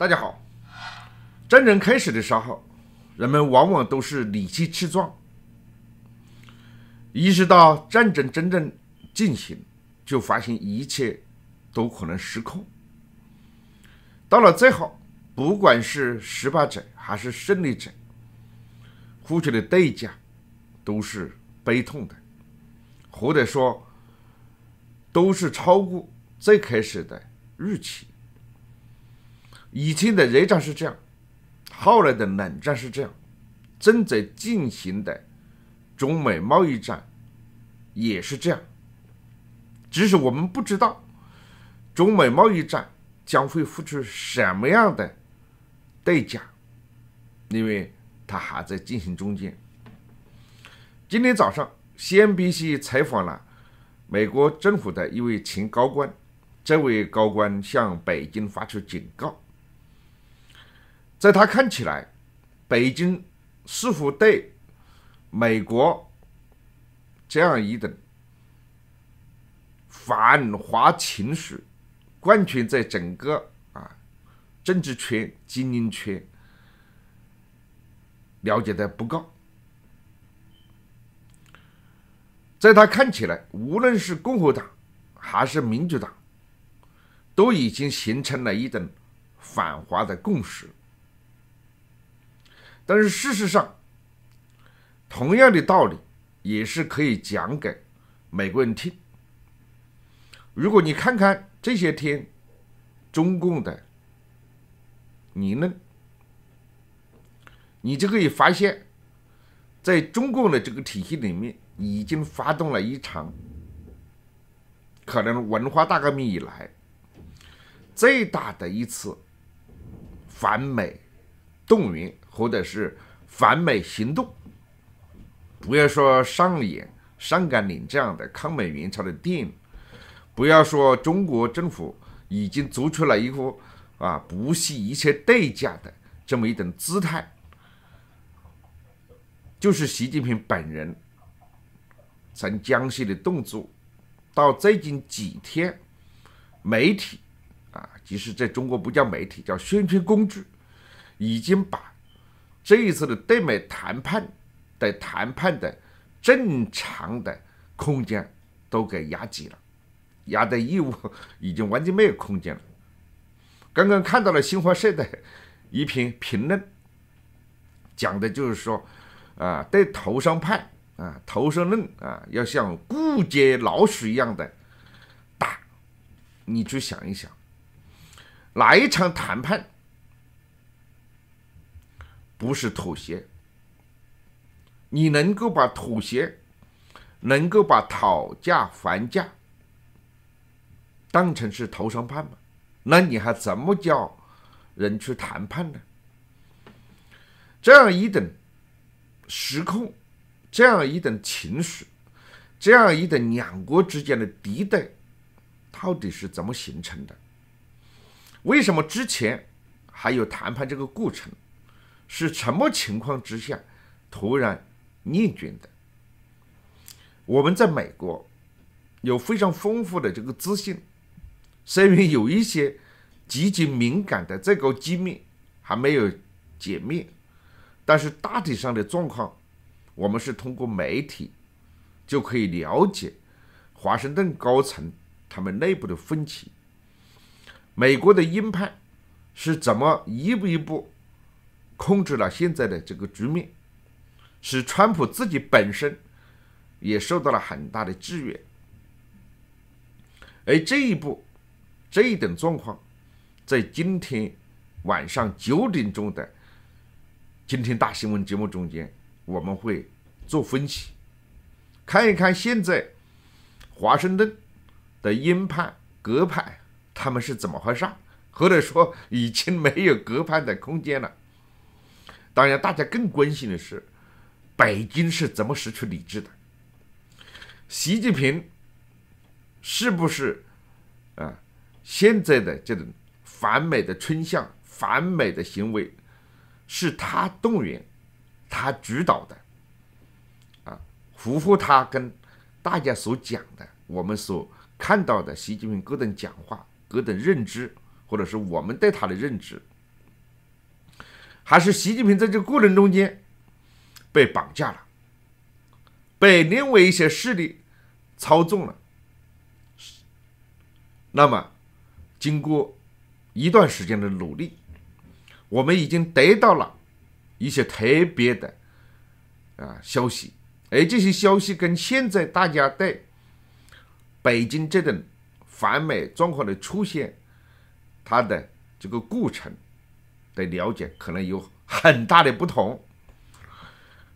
大家好，战争开始的时候，人们往往都是理气气壮；意识到战争真正进行，就发现一切都可能失控。到了最后，不管是失败者还是胜利者，付出的代价都是悲痛的，或者说都是超过最开始的预期。以前的热战是这样，后来的冷战是这样，正在进行的中美贸易战也是这样。只是我们不知道中美贸易战将会付出什么样的代价，因为它还在进行中间。今天早上，C N B C 采访了美国政府的一位前高官，这位高官向北京发出警告。在他看起来，北京似乎对美国这样一种反华情绪，完全在整个啊政治圈、精英圈了解的不够。在他看起来，无论是共和党还是民主党，都已经形成了一种反华的共识。但是事实上，同样的道理也是可以讲给美国人听。如果你看看这些天中共的，你呢，你就可以发现，在中共的这个体系里面，已经发动了一场可能文化大革命以来最大的一次反美。动员或者是反美行动，不要说上演《上甘岭》这样的抗美援朝的电影，不要说中国政府已经做出了一副啊不惜一切代价的这么一种姿态，就是习近平本人从江西的动作到最近几天媒体啊，即使在中国不叫媒体，叫宣传工具。已经把这一次的对美谈判的谈判的正常的空间都给压挤了，压在义乌已经完全没有空间了。刚刚看到了新华社的一篇评论，讲的就是说，啊，对头上派啊，头上论啊，要像顾街老鼠一样的打。你去想一想，哪一场谈判？不是妥协，你能够把妥协，能够把讨价还价当成是头上判吗？那你还怎么叫人去谈判呢？这样一种失控，这样一种情绪，这样一种两国之间的敌对，到底是怎么形成的？为什么之前还有谈判这个过程？是什么情况之下突然逆倦的？我们在美国有非常丰富的这个资讯，虽然有一些极其敏感的最高机密还没有解密，但是大体上的状况，我们是通过媒体就可以了解华盛顿高层他们内部的分歧，美国的鹰派是怎么一步一步。控制了现在的这个局面，使川普自己本身也受到了很大的制约。而这一步，这一等状况，在今天晚上九点钟的今天大新闻节目中间，我们会做分析，看一看现在华盛顿的鹰派、鸽派他们是怎么回事，或者说已经没有鸽派的空间了。当然，大家更关心的是，北京是怎么失去理智的？习近平是不是啊？现在的这种反美的倾向、反美的行为，是他动员、他主导的啊？符合他跟大家所讲的，我们所看到的习近平各种讲话、各种认知，或者是我们对他的认知？还是习近平在这个过程中间被绑架了，被另外一些势力操纵了。那么，经过一段时间的努力，我们已经得到了一些特别的啊消息，而这些消息跟现在大家对北京这种反美状况的出现，它的这个过程。的了解可能有很大的不同，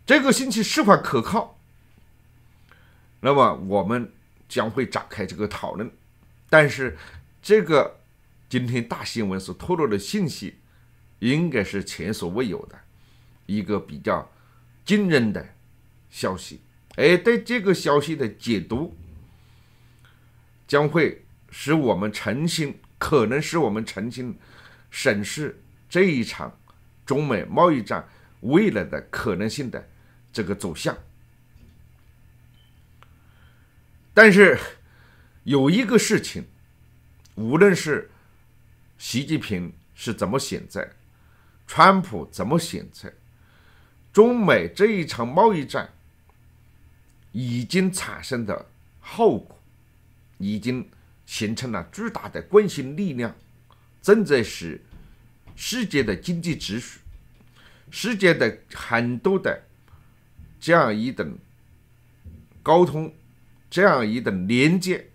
这个信息是否可靠？那么我们将会展开这个讨论。但是，这个今天大新闻所透露的信息，应该是前所未有的一个比较惊人的消息，而对这个消息的解读，将会使我们重新，可能使我们重新审视。这一场中美贸易战未来的可能性的这个走向，但是有一个事情，无论是习近平是怎么选择，川普怎么选择，中美这一场贸易战已经产生的后果，已经形成了巨大的惯性力量，正在使。世界的经济秩序，世界的很多的这样一等沟通这样一等连接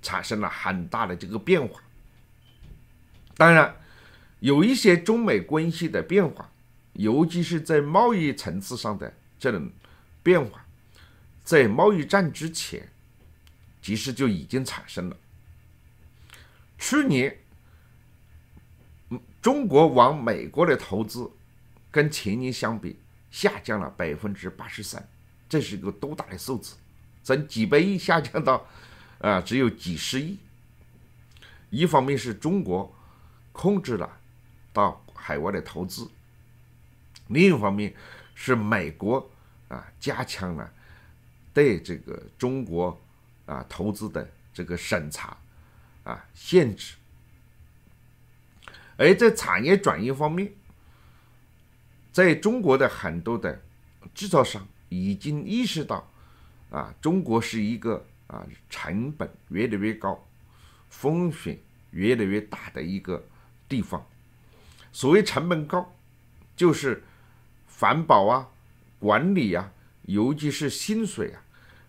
产生了很大的这个变化。当然，有一些中美关系的变化，尤其是在贸易层次上的这种变化，在贸易战之前其实就已经产生了。去年。中国往美国的投资跟前年相比下降了百分之八十三，这是一个多大的数字？从几百亿下降到啊只有几十亿。一方面是中国控制了到海外的投资，另一方面是美国啊加强了对这个中国啊投资的这个审查啊限制。而在产业转移方面，在中国的很多的制造商已经意识到，啊，中国是一个啊成本越来越高、风险越来越大的一个地方。所谓成本高，就是环保啊、管理啊，尤其是薪水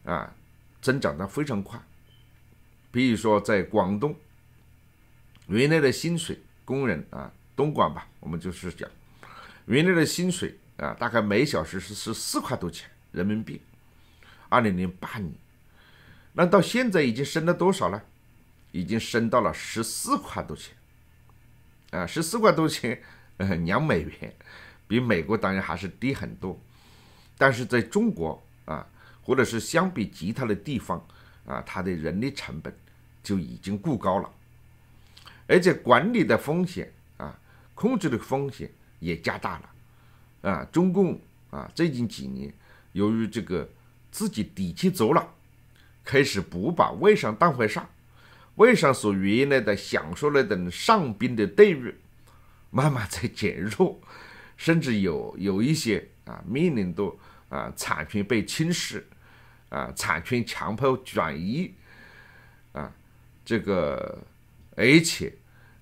啊，啊增长的非常快。比如说在广东，原来的薪水。工人啊，东莞吧，我们就是讲，原来的薪水啊，大概每小时是是四块多钱人民币，二零零八年，那到现在已经升了多少了？已经升到了十四块多钱，啊，十四块多钱，两美元，比美国当然还是低很多，但是在中国啊，或者是相比其他的地方啊，它的人力成本就已经过高了。而且管理的风险啊，控制的风险也加大了，啊，中共啊，最近几年由于这个自己底气足了，开始不把外商当回事，外商所原来的享受那种上宾的待遇，慢慢在减弱，甚至有有一些啊，面临着啊，产权被侵蚀，啊，产权强迫转移，啊，这个。而且，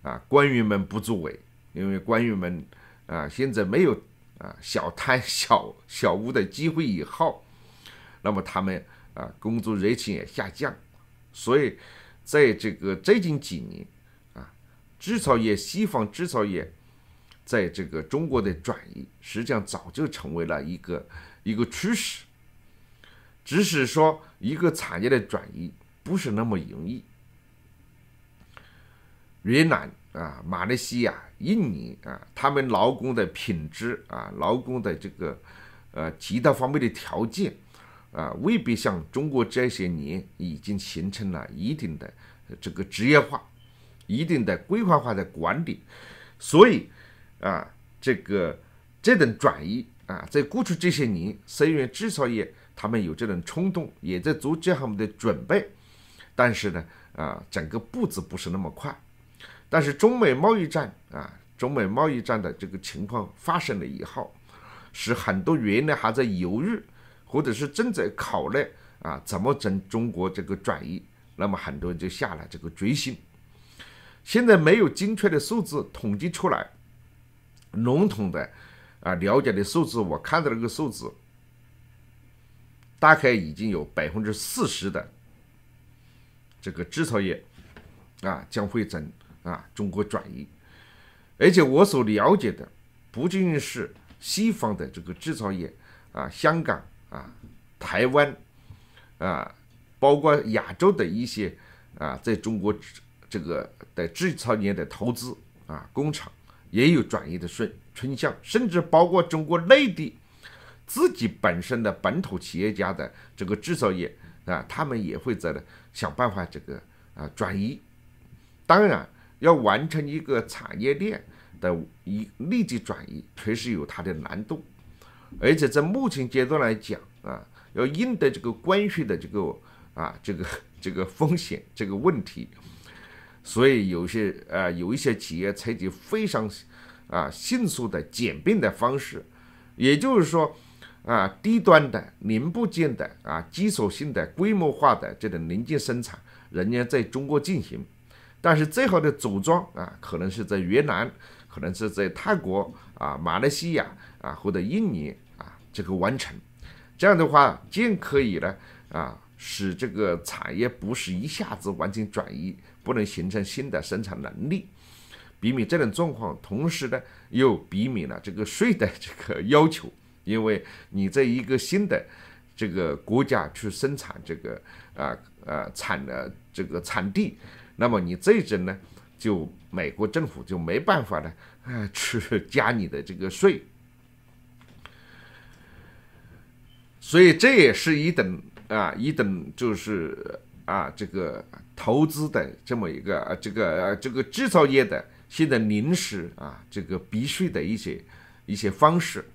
啊，官员们不作为，因为官员们啊，现在没有啊小摊 小小屋的机会以后，那么他们啊工作热情也下降，所以在这个最近几年啊，制造业西方制造业在这个中国的转移，实际上早就成为了一个一个趋势，只是说一个产业的转移不是那么容易。越南啊，马来西亚、印尼啊，他们劳工的品质啊，劳工的这个呃其他方面的条件啊，未必像中国这些年已经形成了一定的这个职业化、一定的规划化的管理，所以啊，这个这种转移啊，在过去这些年，虽然制造业他们有这种冲动，也在做这方面的准备，但是呢，啊，整个步子不是那么快。但是中美贸易战啊，中美贸易战的这个情况发生了以后，使很多原来还在犹豫，或者是正在考虑啊怎么从中国这个转移，那么很多人就下了这个决心。现在没有精确的数字统计出来，笼统的啊了解的数字，我看到那个数字，大概已经有百分之四十的这个制造业啊将会整。啊，中国转移，而且我所了解的，不仅仅是西方的这个制造业啊，香港啊，台湾啊，包括亚洲的一些啊，在中国这个的制造业的投资啊，工厂也有转移的顺倾向，甚至包括中国内地自己本身的本土企业家的这个制造业啊，他们也会在的想办法这个啊转移，当然。要完成一个产业链的一立即转移，确实有它的难度，而且在目前阶段来讲啊，要应对这个关税的这个啊这个 这个风险这个问题，所以有些呃有一些企业采取非常啊迅速的简便的方式，也就是说啊低端的零部件的啊基础性的规模化的这种零件生产，仍然在中国进行。但是最好的组装啊，可能是在越南，可能是在泰国啊、马来西亚啊或者印尼啊这个完成。这样的话，既可以呢啊使这个产业不是一下子完全转移，不能形成新的生产能力，避免这种状况，同时呢又避免了这个税的这个要求，因为你在一个新的这个国家去生产这个啊啊产的这个产地。那么你这阵呢，就美国政府就没办法呢，啊，去加你的这个税，所以这也是一等啊，一等就是啊，这个投资的这么一个啊，这个这个制造业的现在临时啊，这个避税的一些一些方式。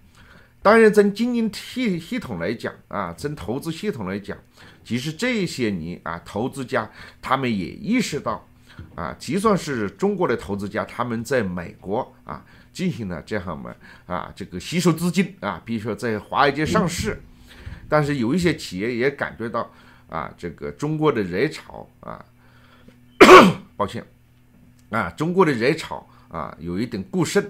当然，从经营系系统来讲啊，从投资系统来讲。其实这些年啊，投资家他们也意识到，啊，就算是中国的投资家，他们在美国啊进行了这样嘛啊，这个吸收资金啊，比如说在华尔街上市，但是有一些企业也感觉到啊，这个中国的热炒啊，抱歉啊，中国的热炒啊，有一点过剩。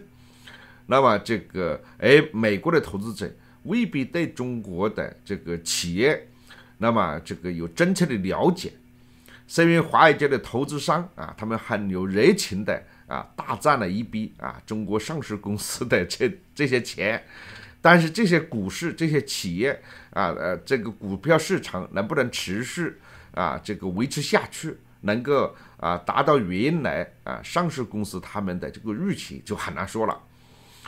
那么这个，哎，美国的投资者未必对中国的这个企业。那么，这个有真切的了解，身为华尔街的投资商啊，他们很有热情的啊，大赚了一笔啊，中国上市公司的这这些钱。但是，这些股市、这些企业啊，呃，这个股票市场能不能持续啊，这个维持下去，能够啊达到原来啊上市公司他们的这个预期，就很难说了。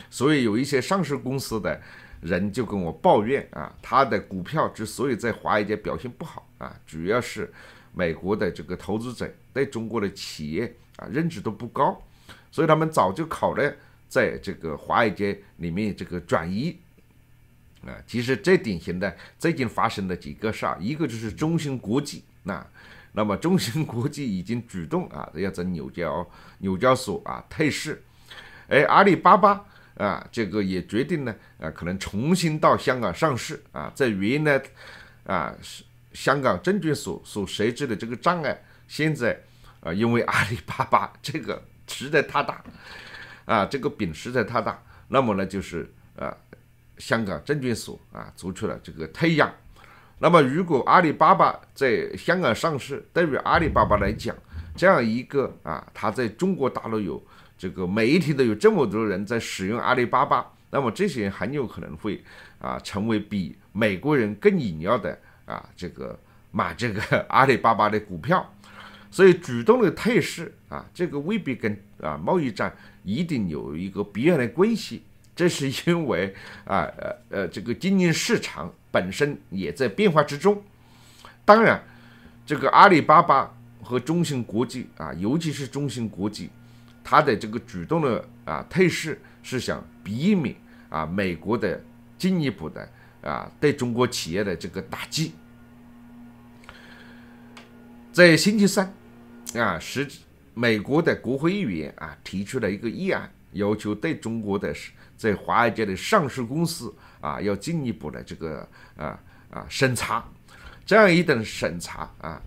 所以，有一些上市公司的。人就跟我抱怨啊，他的股票之所以在华尔街表现不好啊，主要是美国的这个投资者对中国的企业啊认知度不高，所以他们早就考虑在这个华尔街里面这个转移啊。其实最典型的，最近发生的几个事儿，一个就是中芯国际，那那么中芯国际已经主动啊要在纽交纽交所啊退市，而阿里巴巴。啊，这个也决定呢，啊，可能重新到香港上市啊，在原来，啊，香港证券所所设置的这个障碍，现在，啊，因为阿里巴巴 这个实在太大，啊，这个饼实在太大，那么呢，就是啊，香港证券所啊做出了这个退让，那么如果阿里巴巴在香港上市，对于阿里巴巴来讲，这样一个啊，它在中国大陆有。这个每一天都有这么多人在使用阿里巴巴，那么这些人很有可能会啊成为比美国人更隐要的啊这个买这个 阿里巴巴的股票，所以主动的退市啊，这个未必跟啊贸易战一定有一个必然的关系，这是因为啊呃呃这个经营市场本身也在变化之中，当然这个阿里巴巴和中芯国际啊，尤其是中芯国际。他的这个主动的啊退市，是想避免啊美国的进一步的啊对中国企业的这个打击。在星期三，啊，十美国的国会议员啊提出了一个议案，要求对中国的在华尔街的上市公司啊要进一步的这个啊啊审查。这样一等审查啊，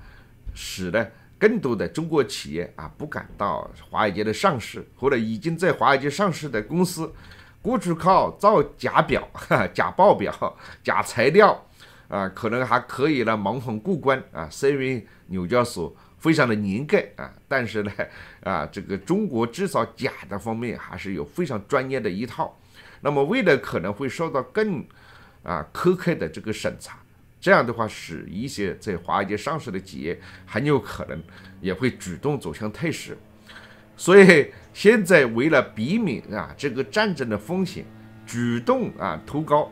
使得更多的中国企业啊，不敢到华尔街的上市，或者已经在华尔街上市的公司，过去靠造假表、假报表、假材料啊，可能还可以呢，蒙混过关啊。虽然纽交所非常的严格啊，但是呢，啊，这个中国至少假的方面还是有非常专业的一套，那么未来可能会受到更啊苛刻的这个审查。这样的话，使一些在华尔街上市的企业很有可能也会主动走向退市。所以，现在为了避免啊这个战争的风险，主动啊投高，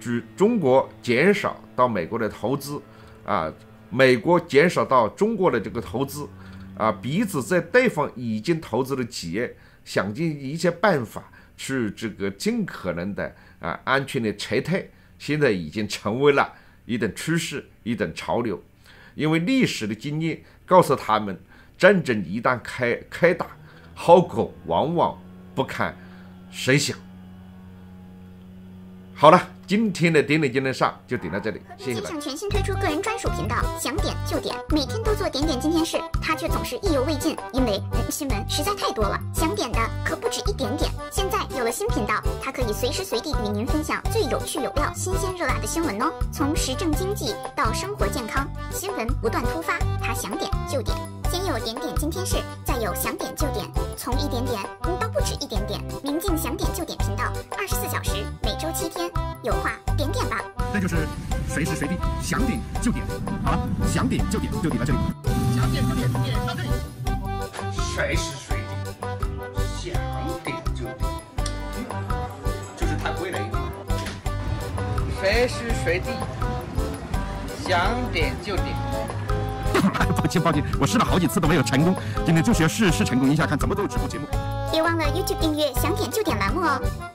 主中国减少到美国的投资，啊美国减少到中国的这个投资，啊彼此在对方已经投资的企业，想尽一切办法去这个尽可能的啊安全的撤退，现在已经成为了。一种趋势，一种潮流，因为历史的经验告诉他们，战争一旦开开打，后果往往不堪设想。好了，今天的点点金天上就点到这里，谢谢。想全新推出个人专属频道，想点就点，每天都做点点今天事。他却总是意犹未尽，因为新闻实在太多了，想点的可不止一点点。现在有了新频道，他可以随时随地与您分享最有趣、有料、新鲜、热辣的新闻哦。从时政经济到生活健康，新闻不断突发，他想点就点。先有点点今天事，再有想点就点，从一点点到不止一点点，明镜想点就点频道，二十四小时。随时随地想点就点，好了，想点就点就点到这里。想点就点点到这里。随时随地想点就点，就是太贵了一点。随时随地想点就点。抱歉抱歉，我试了好几次都没有成功，今天就是要试试成功一下，看怎么做直播节目。别忘了 YouTube 订阅“想点就点”栏目哦。